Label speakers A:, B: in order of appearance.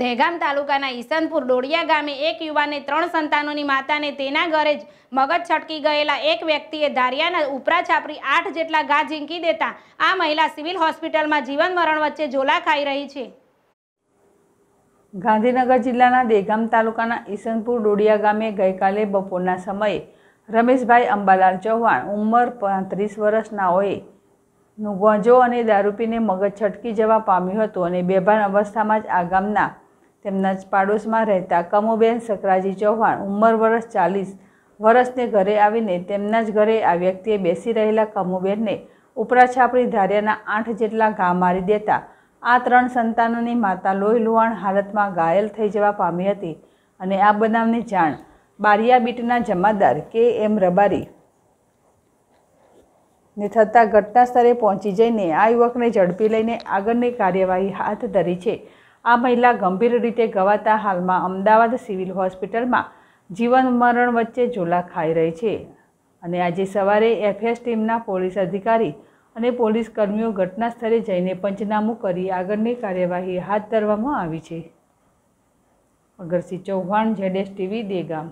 A: દહેગામ તાલુકાના ઈસનપુર ડોડિયા ગામે એક યુવાને ત્રણ સંતાનોની માતાને તેના ઘરે જ મગજ છટકી ગયેલા એક વ્યક્તિએ ધારિયાના ઉપરા છાપરી આઠ જેટલા ઘા ઝીંકી દેતા આ મહિલા સિવિલ હોસ્પિટલમાં જીવન મરણ વચ્ચે ઝોલા ખાઈ રહી છે
B: ગાંધીનગર જિલ્લાના દેગામ તાલુકાના ઈસનપુર ડોડિયા ગામે ગઈકાલે બપોરના સમયે રમેશભાઈ અંબાલાલ ચૌહાણ ઉંમર પાંત્રીસ વર્ષનાઓએ ગુંજો અને દારૂ પીને મગજ છટકી જવા પામ્યું હતું અને બેભાન અવસ્થામાં જ આ ગામના તેમના જ પાડોશમાં રહેતા કમુબેન સકરાજી ચૌહાણ ઉંમર વર્ષ ચાલીસ વર્ષને ઘરે આવીને તેમના જ ઘરે આ વ્યક્તિએ બેસી રહેલા કમુબેનને ઉપરા છાપરી ધાર્યાના આઠ જેટલા ઘા મારી દેતા આ ત્રણ સંતાનોની માતા લોહી લુહાણ હાલતમાં ઘાયલ થઈ જવા પામી હતી અને આ બનાવની જાણ બારિયા બીટના જમાદાર કે એમ રબારી ને થતાં સ્થળે પહોંચી જઈને આ યુવકને ઝડપી લઈને આગળની કાર્યવાહી હાથ ધરી છે આ મહિલા ગંભીર રીતે ગવાતા હાલમાં અમદાવાદ સિવિલ હોસ્પિટલમાં જીવન મરણ વચ્ચે ઝોલા ખાઈ રહી છે અને આજે સવારે એફએસ ટીમના પોલીસ અધિકારી અને પોલીસ કર્મીઓ ઘટના સ્થળે જઈને પંચનામું કરી આગળની કાર્યવાહી હાથ ધરવામાં આવી છે અગરસિંહ ચૌહાણ જેડેસ ટીવી દેગામ